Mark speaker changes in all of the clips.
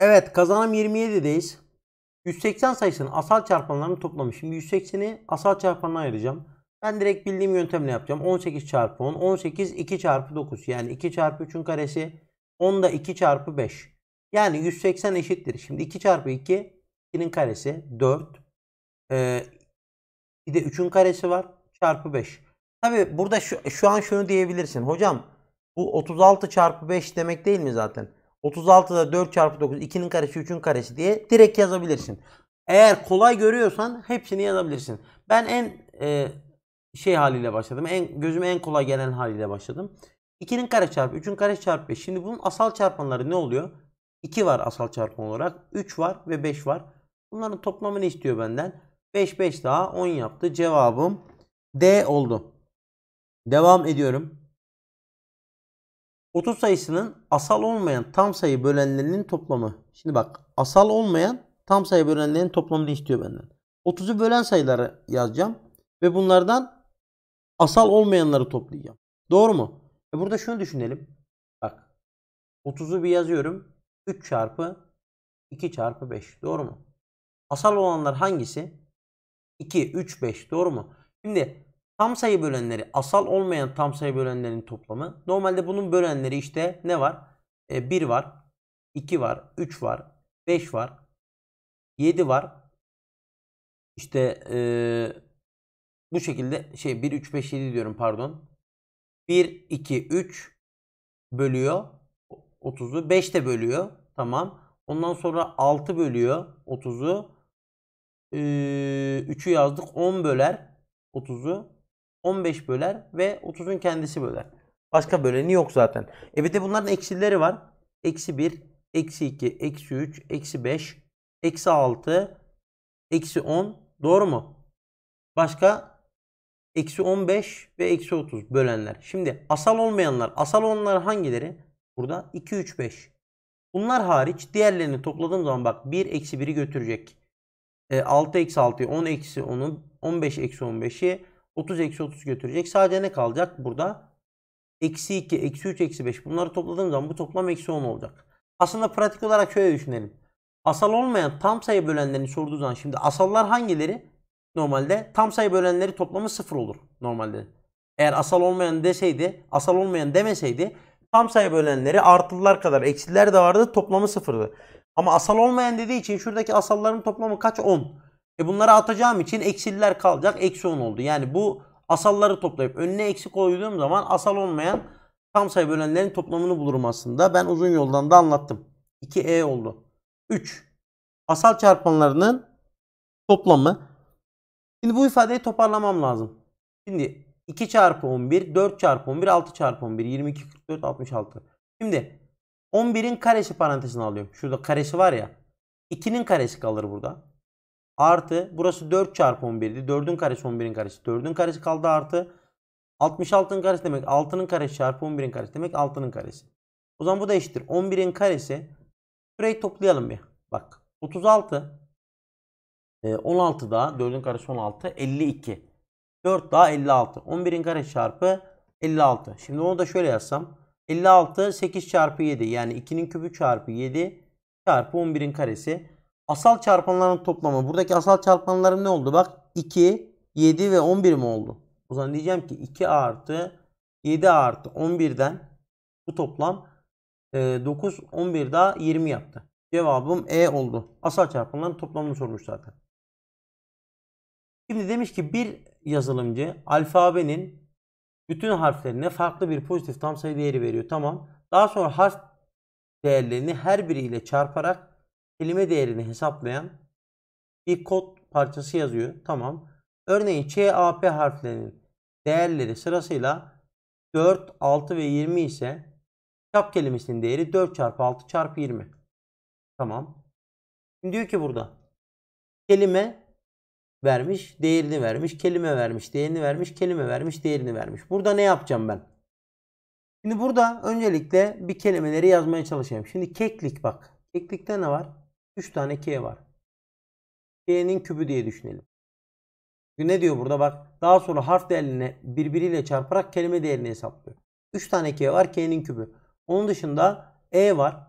Speaker 1: Evet kazanım 27'deyiz. 180 sayısının asal çarpanlarını toplamış. Şimdi 180'i asal çarpanına ayıracağım. Ben direkt bildiğim yöntemle yapacağım. 18 çarpı 10. 18 2 çarpı 9. Yani 2 çarpı 3'ün karesi. 10 da 2 çarpı 5. Yani 180 eşittir. Şimdi 2 çarpı 2. 2'nin karesi 4. Ee, bir de 3'ün karesi var. Çarpı 5. Tabi burada şu, şu an şunu diyebilirsin. Hocam bu 36 çarpı 5 demek değil mi zaten? 36 da 4 çarpı 9 2'nin karesi 3'ün karesi diye direkt yazabilirsin. Eğer kolay görüyorsan hepsini yazabilirsin. Ben en e, şey haliyle başladım. En gözüme en kolay gelen haliyle başladım. 2'nin kare çarpı 3'ün kare çarpı 5. Şimdi bunun asal çarpanları ne oluyor? 2 var asal çarpan olarak. 3 var ve 5 var. Bunların toplamını istiyor benden. 5 5 daha 10 yaptı. Cevabım D oldu. Devam ediyorum. 30 sayısının asal olmayan tam sayı bölenlerinin toplamı. Şimdi bak asal olmayan tam sayı bölenlerinin toplamını istiyor benden. 30'u bölen sayıları yazacağım. Ve bunlardan asal olmayanları toplayacağım. Doğru mu? E burada şunu düşünelim. Bak 30'u bir yazıyorum. 3 çarpı 2 çarpı 5. Doğru mu? Asal olanlar hangisi? 2, 3, 5. Doğru mu? Şimdi Tam sayı bölenleri asal olmayan tam sayı bölenlerin toplamı. Normalde bunun bölenleri işte ne var? E, 1 var, 2 var, 3 var, 5 var, 7 var. İşte e, bu şekilde şey 1, 3, 5, 7 diyorum pardon. 1, 2, 3 bölüyor 30'u. 5 de bölüyor. Tamam. Ondan sonra 6 bölüyor 30'u. Ee, 3'ü yazdık. 10 böler 30'u. 15 böler ve 30'un kendisi böler. Başka böleni yok zaten. E bir de bunların eksileri var. Eksi 1, eksi 2, eksi 3, eksi 5, eksi 6, eksi 10. Doğru mu? Başka eksi 15 ve eksi 30 bölenler. Şimdi asal olmayanlar. Asal olanlar hangileri? Burada 2, 3, 5. Bunlar hariç diğerlerini topladığım zaman bak 1 eksi 1'i götürecek. E, 6 eksi 6'yı 10 eksi 10'u 15 eksi 15'i 30 eksi 30 götürecek. Sadece ne kalacak burada? Eksi 2, eksi 3, eksi 5. Bunları topladığım zaman bu toplam eksi 10 olacak. Aslında pratik olarak şöyle düşünelim. Asal olmayan tam sayı bölenlerini sorduğu zaman şimdi asallar hangileri? Normalde tam sayı bölenleri toplamı 0 olur normalde. Eğer asal olmayan deseydi, asal olmayan demeseydi tam sayı bölenleri artılılar kadar eksiler de vardı toplamı 0'dı. Ama asal olmayan dediği için şuradaki asalların toplamı kaç? 10. E bunları atacağım için eksiller kalacak. Eksi 10 oldu. Yani bu asalları toplayıp önüne eksik koyduğum zaman asal olmayan tam sayı bölenlerin toplamını bulurum aslında. Ben uzun yoldan da anlattım. 2e oldu. 3. Asal çarpanlarının toplamı. Şimdi bu ifadeyi toparlamam lazım. Şimdi 2 çarpı 11, 4 çarpı 11, 6 çarpı 11, 22, 44, 66. Şimdi 11'in karesi parantezini alıyorum. Şurada karesi var ya. 2'nin karesi kalır burada artı burası 4 çarpı 11'di. 4'ün karesi 11'in karesi. 4'ün karesi kaldı artı 66'ın karesi demek 6'nın karesi çarpı 11'in karesi demek 6'nın karesi. O zaman bu da eşittir. 11'in karesi. Şurayı toplayalım bir. Bak 36 16 e, daha 4'ün karesi 16 52. 4 daha 56. 11'in karesi çarpı 56. Şimdi onu da şöyle yazsam. 56 8 çarpı 7 yani 2'nin kübü çarpı 7 çarpı 11'in karesi asal çarpanların toplamı. Buradaki asal çarpanların ne oldu? Bak 2, 7 ve 11 mi oldu? O zaman diyeceğim ki 2 artı 7 artı 11'den bu toplam 9, e, 11 daha 20 yaptı. Cevabım E oldu. Asal çarpanların toplamını sormuş zaten. Şimdi demiş ki bir yazılımcı alfabenin bütün harflerine farklı bir pozitif tam sayı değeri veriyor. Tamam. Daha sonra harf değerlerini her biriyle çarparak kelime değerini hesaplayan bir kod parçası yazıyor. Tamam. Örneğin C, A, P harflerinin değerleri sırasıyla 4, 6 ve 20 ise çap kelimesinin değeri 4 çarpı 6 çarpı 20. Tamam. Şimdi diyor ki burada kelime vermiş, değerini vermiş, kelime vermiş, değerini vermiş, kelime vermiş, değerini vermiş. Burada ne yapacağım ben? Şimdi burada öncelikle bir kelimeleri yazmaya çalışayım. Şimdi keklik bak. Keklikte ne var? 3 tane k var. k'nin kübü diye düşünelim. Ne diyor burada bak. Daha sonra harf değerlerine birbiriyle çarparak kelime değerini hesaplıyor. 3 tane k var k'nin kübü. Onun dışında e var.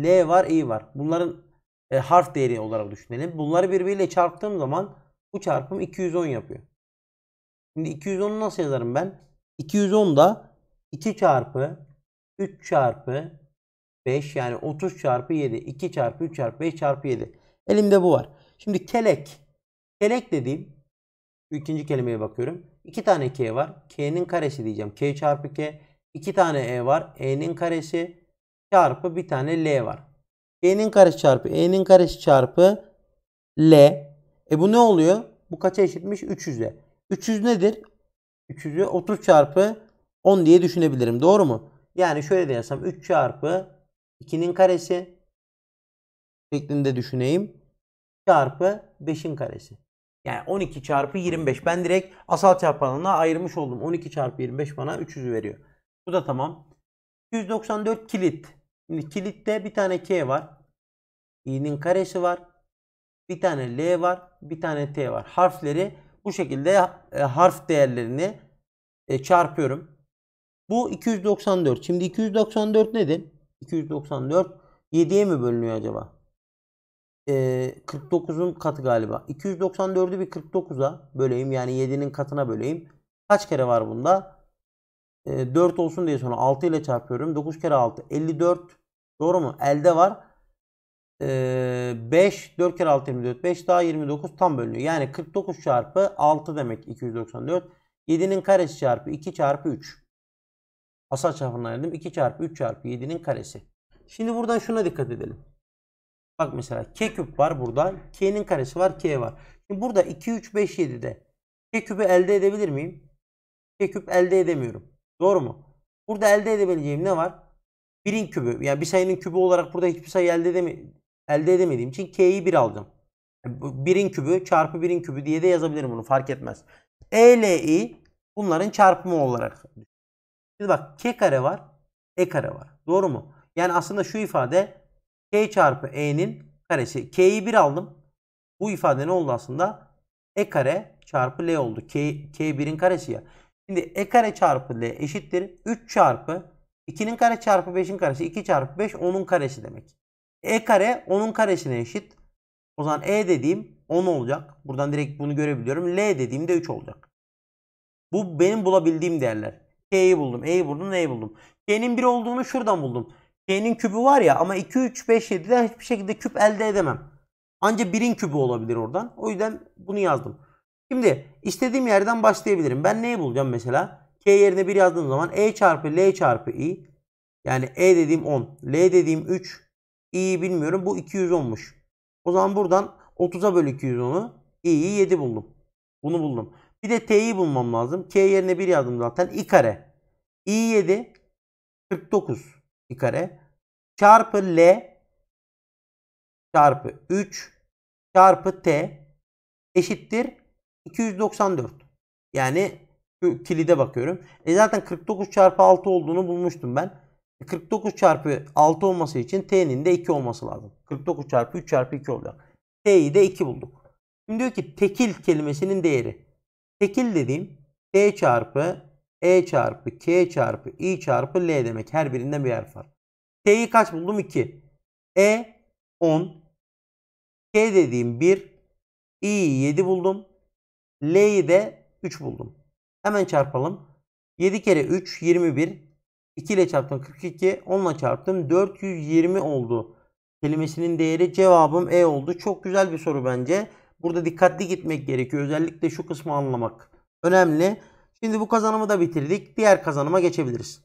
Speaker 1: L var, i var. Bunların e, harf değeri olarak düşünelim. Bunları birbiriyle çarptığım zaman bu çarpım 210 yapıyor. Şimdi 210'u nasıl yazarım ben? 210 da 2 çarpı 3 çarpı 5 yani 30 çarpı 7, 2 çarpı 3 çarpı 5 çarpı 7. Elimde bu var. Şimdi kelek. Kelek dediğim ikinci kelimeye bakıyorum. 2 tane k var. K'nin karesi diyeceğim. K çarpı k. 2 tane e var. E'nin karesi çarpı bir tane l var. E'nin karesi çarpı e'nin karesi çarpı l. E bu ne oluyor? Bu kaça eşitmiş? 300'e. 300 nedir? 300'ü 30 çarpı 10 diye düşünebilirim. Doğru mu? Yani şöyle de yazsam 3 çarpı 2'nin karesi şeklinde düşüneyim. Çarpı 5'in karesi. Yani 12 çarpı 25. Ben direkt asal çarpanına ayırmış oldum. 12 çarpı 25 bana 300 veriyor. Bu da tamam. 294 kilit. Şimdi kilitte bir tane K var. i'nin karesi var. Bir tane L var. Bir tane T var. Harfleri bu şekilde e, harf değerlerini e, çarpıyorum. Bu 294. Şimdi 294 nedir? 294 7'ye mi bölünüyor acaba? Ee, 49'un katı galiba. 294'ü bir 49'a böleyim. Yani 7'nin katına böleyim. Kaç kere var bunda? Ee, 4 olsun diye sonra 6 ile çarpıyorum. 9 kere 6 54. Doğru mu? Elde var. Ee, 5 4 kere 6 24 5 daha 29 tam bölünüyor. Yani 49 çarpı 6 demek 294. 7'nin karesi çarpı 2 çarpı 3. Asal çarpanı ayırdım. 2 çarpı 3 çarpı 7'nin karesi. Şimdi buradan şuna dikkat edelim. Bak mesela k küp var burada. K'nin karesi var. K var. Şimdi burada 2, 3, 5, 7'de k küpü elde edebilir miyim? K küp elde edemiyorum. Doğru mu? Burada elde edebileceğim ne var? 1'in kübü. Yani bir sayının kübü olarak burada hiçbir sayı elde, edeme elde edemediğim için k'yi 1 aldım. 1'in kübü çarpı 1'in kübü diye de yazabilirim bunu fark etmez. E ile i bunların çarpımı olarak Şimdi bak k kare var, e kare var. Doğru mu? Yani aslında şu ifade k çarpı e'nin karesi. k'yi 1 aldım. Bu ifade ne oldu aslında? e kare çarpı l oldu. k, k1'in karesi ya. Şimdi e kare çarpı l eşittir. 3 çarpı 2'nin kare çarpı 5'in karesi. 2 çarpı 5 10'un karesi demek. E kare 10'un karesine eşit. O zaman E dediğim 10 olacak. Buradan direkt bunu görebiliyorum. L dediğim de 3 olacak. Bu benim bulabildiğim değerler. K'yi buldum. E'yi buldum. N'yi buldum. K'nin 1 olduğunu şuradan buldum. K'nin kübü var ya ama 2, 3, 5, 7'den hiçbir şekilde küp elde edemem. Anca 1'in kübü olabilir oradan. O yüzden bunu yazdım. Şimdi istediğim yerden başlayabilirim. Ben neyi bulacağım mesela? K yerine 1 yazdığım zaman E çarpı L çarpı I. Yani E dediğim 10. L dediğim 3. İ'yi bilmiyorum. Bu 210'muş. O zaman buradan 30'a böl 210'u. İ'yi 7 buldum. Bunu buldum. Bir de t'yi bulmam lazım. K yerine 1 yazdım zaten. i kare. i 7 49 i kare çarpı l çarpı 3 çarpı t eşittir 294. Yani şu kilide bakıyorum. E zaten 49 çarpı 6 olduğunu bulmuştum ben. 49 e çarpı 6 olması için t'nin de 2 olması lazım. 49 çarpı 3 çarpı 2 olacak. t'yi de 2 bulduk. Şimdi diyor ki tekil kelimesinin değeri. Tekil dediğim T e çarpı E çarpı K çarpı I çarpı L demek. Her birinden bir harf var. T'yi kaç buldum? 2. E 10. K dediğim 1. İ'yi 7 buldum. L'yi de 3 buldum. Hemen çarpalım. 7 kere 3 21. 2 ile çarptım 42. 10 ile çarptım 420 oldu. Kelimesinin değeri cevabım E oldu. Çok güzel bir soru bence. Burada dikkatli gitmek gerekiyor. Özellikle şu kısmı anlamak önemli. Şimdi bu kazanımı da bitirdik. Diğer kazanıma geçebiliriz.